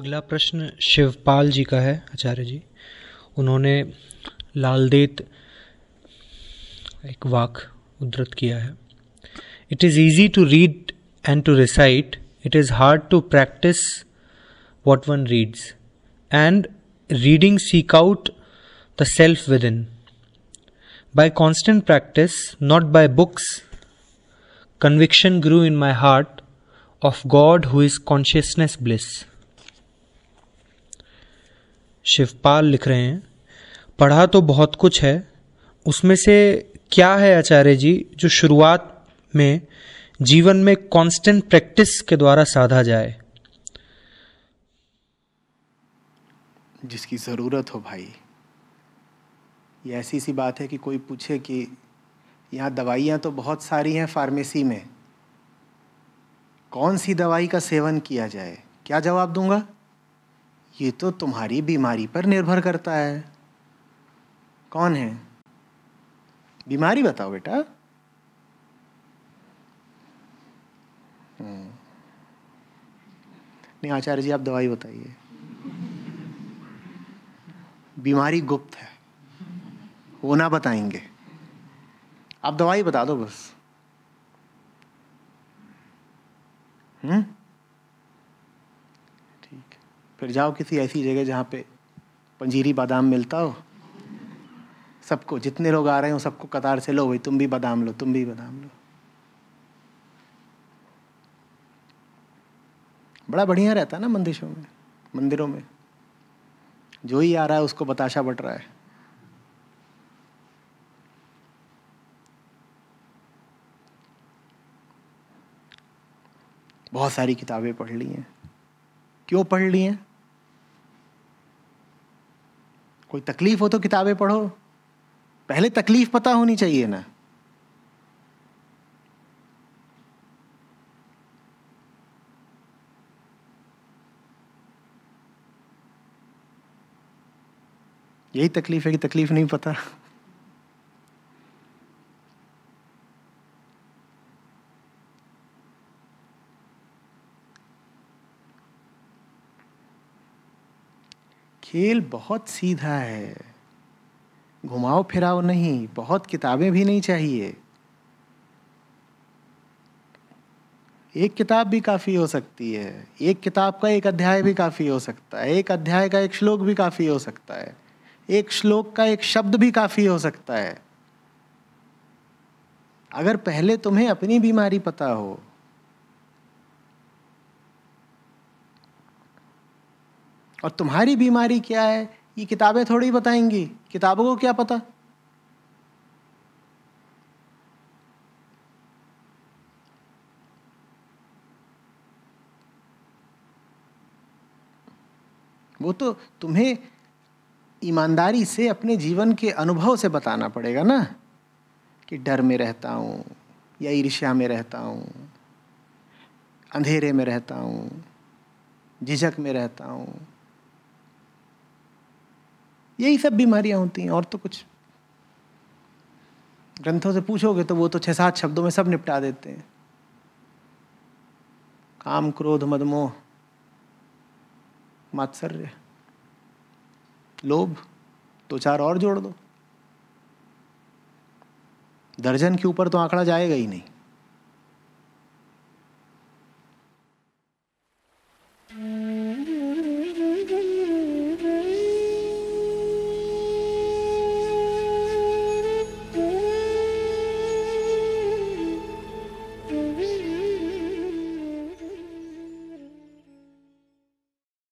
अगला प्रश्न शिवपाल जी का है आचार्य जी उन्होंने लालदेत एक वाक उद्धृत किया है it is easy to read and to recite it is hard to practise what one reads and reading seek out the self within by constant practice not by books conviction grew in my heart of God who is consciousness bliss Shivpal लिख रहे हैं पढ़ा तो बहुत कुछ है उसमें से क्या है आचार्य जी जो शुरुआत में जीवन में कांस्टेंट प्रैक्टिस के द्वारा साधा जाए जिसकी ज़रूरत हो भाई ये ऐसी सी बात है कि कोई पूछे कि यहाँ दवाइयाँ तो बहुत सारी हैं फार्मेसी में कौन सी दवाई का सेवन किया जाए क्या जवाब दूंगा ये तो तुम्हारी बीमारी पर निर्भर करता है कौन है बीमारी बताओ बेटा हम्म। नहीं आचार्य जी आप दवाई बताइए बीमारी गुप्त है वो ना बताएंगे आप दवाई बता दो बस हम्म फिर जाओ किसी ऐसी जगह जहाँ पे पंजीरी बादाम मिलता हो सबको जितने लोग आ रहे हो सबको कतार से लो भाई तुम भी बादाम लो तुम भी बादाम लो बड़ा बढ़िया रहता है ना मंदिरों में मंदिरों में जो ही आ रहा है उसको बताशा बट रहा है बहुत सारी किताबें पढ़ ली हैं क्यों पढ़ ली हैं कोई तकलीफ हो तो किताबें पढ़ो पहले तकलीफ पता होनी चाहिए ना यही तकलीफ है कि तकलीफ नहीं पता खेल बहुत सीधा है घुमाओ फिराओ नहीं बहुत किताबें भी नहीं चाहिए एक किताब भी काफ़ी हो सकती है एक किताब का एक अध्याय भी काफ़ी हो सकता है एक अध्याय का एक श्लोक भी काफ़ी हो सकता है एक श्लोक का एक शब्द भी काफ़ी हो सकता है अगर पहले तुम्हें अपनी बीमारी पता हो और तुम्हारी बीमारी क्या है ये किताबें थोड़ी बताएंगी किताबों को क्या पता वो तो तुम्हें ईमानदारी से अपने जीवन के अनुभव से बताना पड़ेगा ना कि डर में रहता हूँ या ईर्ष्या में रहता हूँ अंधेरे में रहता हूँ झिझक में रहता हूँ यही सब बीमारियां होती हैं और तो कुछ ग्रंथों से पूछोगे तो वो तो छह सात शब्दों में सब निपटा देते हैं काम क्रोध मदमोह मात्सर्य लोभ दो चार और जोड़ दो दर्जन के ऊपर तो आंकड़ा जाएगा ही नहीं